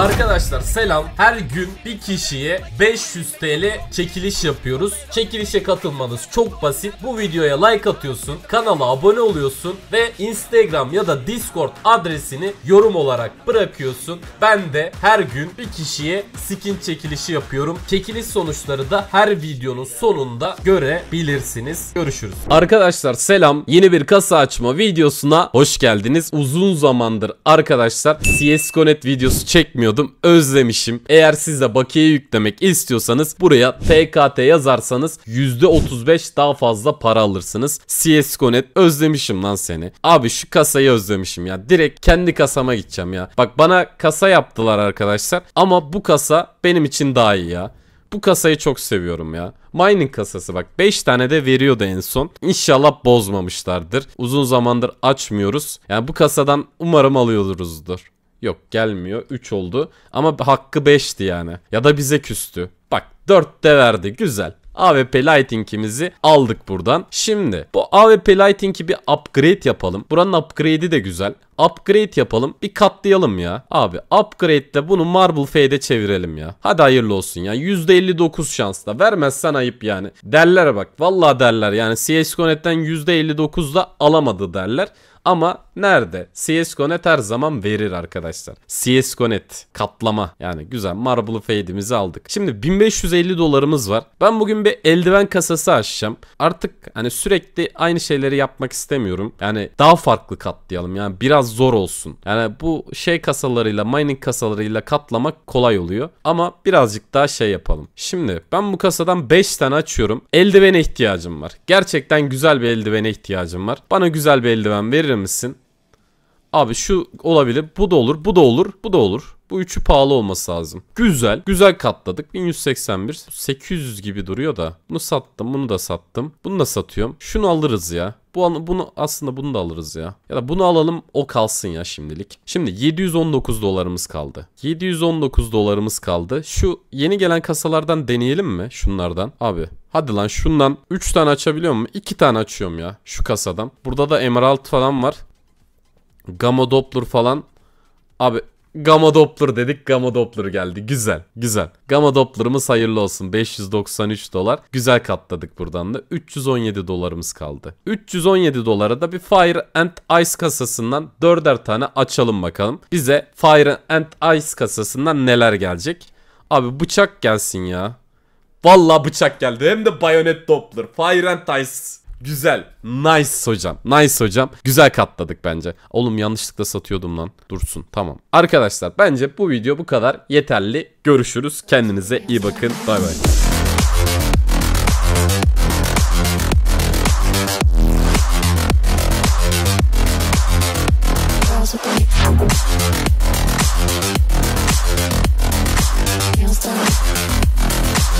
Arkadaşlar selam. Her gün bir kişiye 500 TL çekiliş yapıyoruz. Çekilişe katılmanız çok basit. Bu videoya like atıyorsun, kanala abone oluyorsun ve Instagram ya da Discord adresini yorum olarak bırakıyorsun. Ben de her gün bir kişiye skin çekilişi yapıyorum. Çekiliş sonuçları da her videonun sonunda görebilirsiniz. Görüşürüz. Arkadaşlar selam. Yeni bir kasa açma videosuna hoş geldiniz. Uzun zamandır arkadaşlar CS:GO net videosu çekmiyorum yüklemiyordum. Özlemişim. Eğer siz de bakiye yüklemek istiyorsanız buraya TKT yazarsanız %35 daha fazla para alırsınız. CSGO.net özlemişim lan seni. Abi şu kasayı özlemişim ya. Direkt kendi kasama gideceğim ya. Bak bana kasa yaptılar arkadaşlar. Ama bu kasa benim için daha iyi ya. Bu kasayı çok seviyorum ya. Mining kasası bak 5 tane de veriyordu en son. İnşallah bozmamışlardır. Uzun zamandır açmıyoruz. Yani bu kasadan umarım alıyoruzdur. Yok gelmiyor. 3 oldu. Ama hakkı 5'ti yani. Ya da bize küstü. Bak de verdi. Güzel. AWP Lighting'imizi aldık buradan. Şimdi bu AWP Lighting'i bir upgrade yapalım. Buranın upgrade'i de güzel upgrade yapalım. Bir katlayalım ya. Abi upgrade de bunu Marble Fade'e çevirelim ya. Hadi hayırlı olsun ya. %59 şansla. Vermezsen ayıp yani. Derler bak. Vallahi derler yani CSGO.net'ten da alamadı derler. Ama nerede? CSGO.net her zaman verir arkadaşlar. CSGO.net katlama yani güzel Marble Fade'imizi aldık. Şimdi 1550 dolarımız var. Ben bugün bir eldiven kasası açacağım. Artık hani sürekli aynı şeyleri yapmak istemiyorum. Yani daha farklı katlayalım. Yani biraz zor olsun. Yani bu şey kasalarıyla mining kasalarıyla katlamak kolay oluyor. Ama birazcık daha şey yapalım. Şimdi ben bu kasadan 5 tane açıyorum. Eldivene ihtiyacım var. Gerçekten güzel bir eldivene ihtiyacım var. Bana güzel bir eldiven verir misin? Abi şu olabilir. Bu da olur. Bu da olur. Bu da olur. Bu üçü pahalı olması lazım. Güzel. Güzel katladık. 1181. 800 gibi duruyor da. Bunu sattım. Bunu da sattım. Bunu da satıyorum. Şunu alırız ya. Bu bunu aslında bunu da alırız ya. Ya da bunu alalım o kalsın ya şimdilik. Şimdi 719 dolarımız kaldı. 719 dolarımız kaldı. Şu yeni gelen kasalardan deneyelim mi? Şunlardan. Abi hadi lan şundan 3 tane açabiliyor mu? 2 tane açıyorum ya şu kasadan. Burada da emerald falan var. Gamma Doppler falan. Abi Gamma Doppler dedik. Gamma Doppler geldi. Güzel. Güzel. Gamma Doppler'ımız hayırlı olsun. 593 dolar. Güzel katladık buradan da. 317 dolarımız kaldı. 317 dolara da bir Fire and Ice kasasından dörder tane açalım bakalım. Bize Fire and Ice kasasından neler gelecek? Abi bıçak gelsin ya. Valla bıçak geldi. Hem de bayonet Doppler. Fire and Ice. Güzel. Nice hocam. Nice hocam. Güzel katladık bence. Oğlum yanlışlıkla satıyordum lan. Dursun. Tamam. Arkadaşlar bence bu video bu kadar yeterli. Görüşürüz. Kendinize iyi bakın. Bay bay. Can't stop.